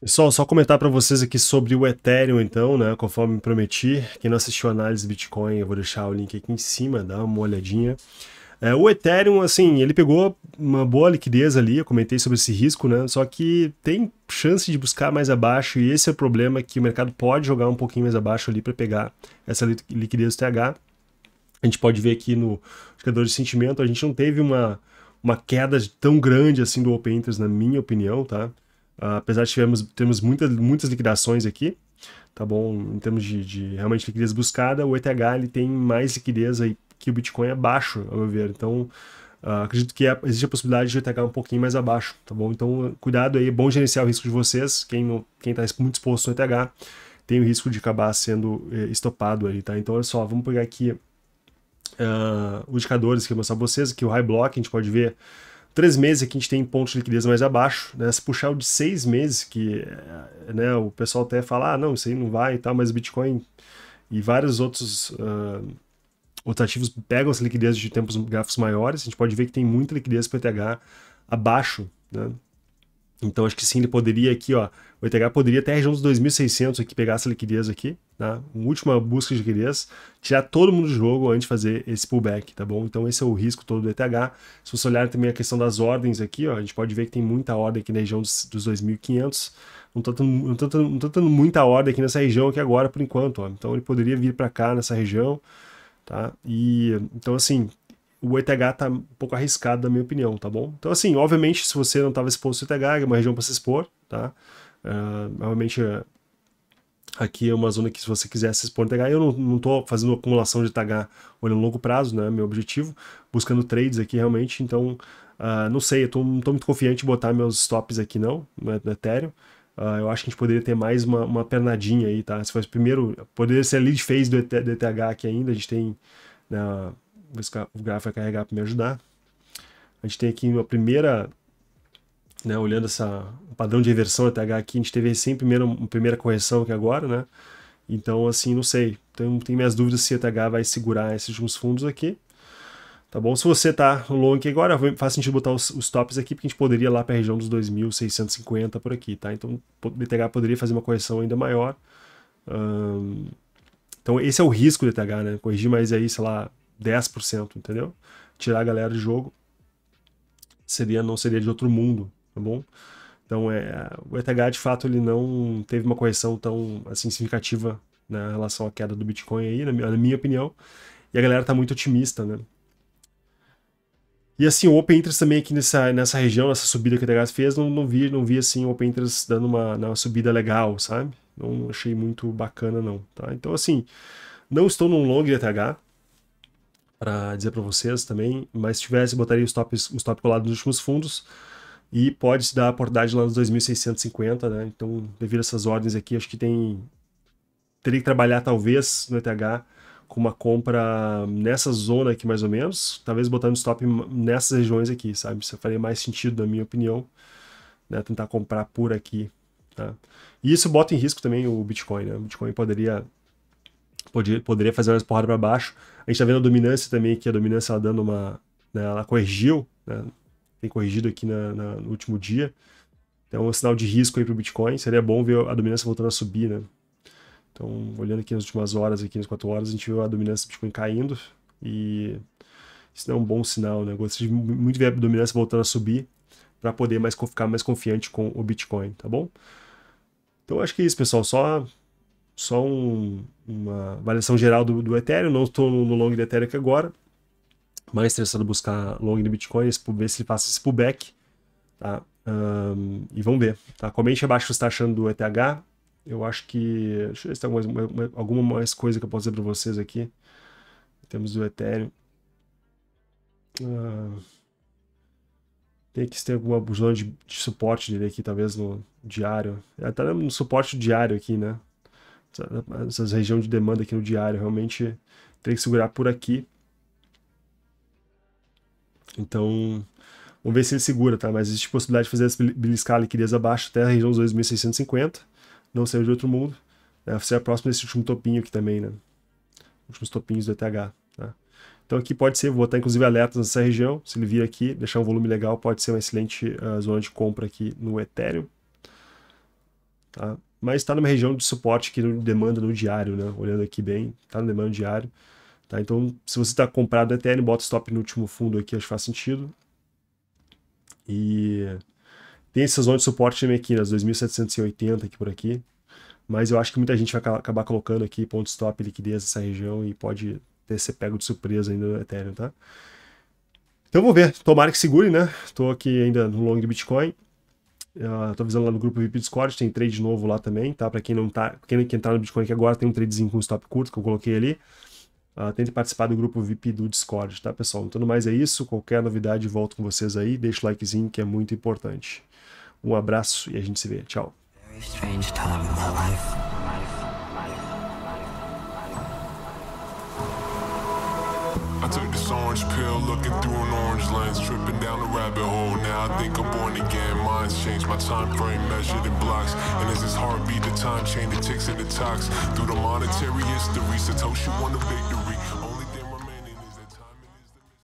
Pessoal, só comentar para vocês aqui sobre o Ethereum, então, né? Conforme prometi, quem não assistiu a análise Bitcoin, eu vou deixar o link aqui em cima, dá uma olhadinha. É, o Ethereum, assim, ele pegou uma boa liquidez ali, eu comentei sobre esse risco, né? Só que tem chance de buscar mais abaixo e esse é o problema que o mercado pode jogar um pouquinho mais abaixo ali para pegar essa liquidez do TH. A gente pode ver aqui no indicador de sentimento, a gente não teve uma, uma queda tão grande assim do Open Interest, na minha opinião, tá? apesar de tivemos, termos muitas liquidações aqui, tá bom? Em termos de, de, realmente liquidez buscada, o ETH ele tem mais liquidez aí que o Bitcoin abaixo, ao meu ver. Então, uh, acredito que é, existe a possibilidade de o ETH um pouquinho mais abaixo, tá bom? Então, cuidado aí, é bom gerenciar o risco de vocês, quem não, quem está muito exposto ao ETH, tem o risco de acabar sendo eh, estopado ali, tá? Então, olha só, vamos pegar aqui uh, os indicadores que eu vou mostrar pra vocês, que o High Block, a gente pode ver três meses aqui a gente tem pontos de liquidez mais abaixo, né? Se puxar o de seis meses, que eh, né, o pessoal até fala, ah, não, isso aí não vai e tal, mas Bitcoin e vários outros, uh, outros ativos pegam essa liquidez de tempos gráficos maiores, a gente pode ver que tem muita liquidez para ETH abaixo, né? Então acho que sim, ele poderia aqui, ó, o ETH poderia até a região dos 2.600 aqui pegar essa liquidez aqui, né? Uma Última busca de liquidez, tirar todo mundo do jogo antes de fazer esse pullback, tá bom? Então esse é o risco todo do ETH. Se você olhar também a questão das ordens aqui, ó, a gente pode ver que tem muita ordem aqui na região dos, dos 2.500, não está tendo, tendo, tendo muita ordem aqui nessa região aqui agora por enquanto, ó. então ele poderia vir para cá nessa região, tá? E então assim, o ETH está um pouco arriscado na minha opinião, tá bom? Então assim, obviamente se você não estava exposto ao ETH, é uma região para se expor, tá? Uh, obviamente Aqui é uma zona que se você quiser se expor TH, eu não estou fazendo acumulação de TH olhando longo prazo, né? Meu objetivo, buscando trades aqui realmente. Então, uh, não sei, eu tô, não estou muito confiante em botar meus stops aqui não, no, no Ethereum. Uh, eu acho que a gente poderia ter mais uma, uma pernadinha aí, tá? Se fosse primeiro, poderia ser a lead phase do, ET, do ETH aqui ainda, a gente tem... Né, vou ver se o gráfico vai carregar para me ajudar. A gente tem aqui uma primeira né, olhando essa o padrão de inversão ETH aqui, a gente teve sempre primeira, primeira correção que agora, né? Então, assim, não sei. Então, tem minhas dúvidas se ETH vai segurar esses últimos fundos aqui. Tá bom? Se você tá long aqui agora, faz sentido botar os, os tops aqui, porque a gente poderia ir lá para a região dos 2.650 por aqui, tá? Então, o ETH poderia fazer uma correção ainda maior. então, esse é o risco do ETH, né? Corrigir mais aí, sei lá, 10%, entendeu? Tirar a galera do jogo seria não seria de outro mundo, tá bom? Então, é, o ETH, de fato, ele não teve uma correção tão assim, significativa na né, relação à queda do Bitcoin aí, na, na minha opinião. E a galera tá muito otimista, né? E assim, o Open Interest também aqui nessa, nessa região, nessa subida que o ETH fez, não, não vi, não vi assim, o Open Interest dando uma, uma subida legal, sabe? Não achei muito bacana, não. Tá? Então, assim, não estou num long ETH, para dizer para vocês também, mas se tivesse, botaria os top, os stop colados nos últimos fundos e pode se dar a portagem lá nos 2650, né? Então, devido a essas ordens aqui, acho que tem teria que trabalhar talvez no ETH com uma compra nessa zona aqui mais ou menos, talvez botando stop nessas regiões aqui, sabe? Isso faria mais sentido, na minha opinião, né? Tentar comprar por aqui, tá? E isso bota em risco também o Bitcoin, né? O Bitcoin poderia poderia, poderia fazer uma porrada para baixo. A gente está vendo a dominância também, que a dominância ela dando uma, né? ela corrigiu, né? tem corrigido aqui na, na, no último dia. Então, é um sinal de risco aí para o Bitcoin. Seria bom ver a dominância voltando a subir, né? Então, olhando aqui nas últimas horas, aqui nas quatro horas, a gente viu a dominância do Bitcoin caindo e isso é um bom sinal, né? Eu gostaria muito ver a dominância voltando a subir para poder mais, ficar mais confiante com o Bitcoin, tá bom? Então, acho que é isso, pessoal. Só, só um, uma avaliação geral do, do Ethereum. Não estou no long do Ethereum aqui agora mais interessado em buscar long de Bitcoin, ver se ele passa esse pullback, tá? Um, e vamos ver, tá? Comente abaixo o que você está achando do ETH. Eu acho que... Deixa eu ver se tem alguma, alguma mais coisa que eu posso dizer para vocês aqui. Temos do Ethereum. Uh, tem que ter alguma zona de, de, suporte dele aqui, talvez no diário. Até tá no suporte diário aqui, né? Essas essa regiões de demanda aqui no diário, realmente tem que segurar por aqui. Então, vamos ver se ele segura, tá? Mas existe possibilidade de fazer essa beliscar liquidez abaixo até a região dos 2.650, não seja de outro mundo. Deve né? ser a desse último topinho aqui também, né? Últimos topinhos do ETH, tá? Então aqui pode ser, vou botar inclusive alertas nessa região, se ele vir aqui, deixar um volume legal, pode ser uma excelente uh, zona de compra aqui no Ethereum. Tá? Mas está numa região de suporte que demanda no diário, né? Olhando aqui bem, está na demanda diário. Tá? Então, se você está comprado Ethereum, bota stop no último fundo aqui, acho que faz sentido. E tem essa zona de suporte também aqui, nas 2.780 aqui por aqui. Mas eu acho que muita gente vai acabar colocando aqui ponto stop, liquidez nessa região e pode ter ser pego de surpresa ainda no Ethereum, tá? Então vou ver, tomara que segure, né? Estou aqui ainda no long do Bitcoin. Uh, tô avisando lá no grupo VIP Discord, tem trade novo lá também, tá? Para quem não tá, quem, quem tá no Bitcoin aqui agora, tem um tradezinho com stop curto que eu coloquei ali. Uh, tente participar do grupo VIP do Discord, tá, pessoal? Então, no mais é isso. Qualquer novidade, volto com vocês aí. Deixa o likezinho que é muito importante. Um abraço e a gente se vê. Tchau. I took this orange pill, looking through an orange lens, tripping down rabbit hole. Now I think I'm born again. Minds my time frame measured in blocks. And as his heartbeat, the time chain, ticks and talks. Through the monetary history, Satoshi won the victory.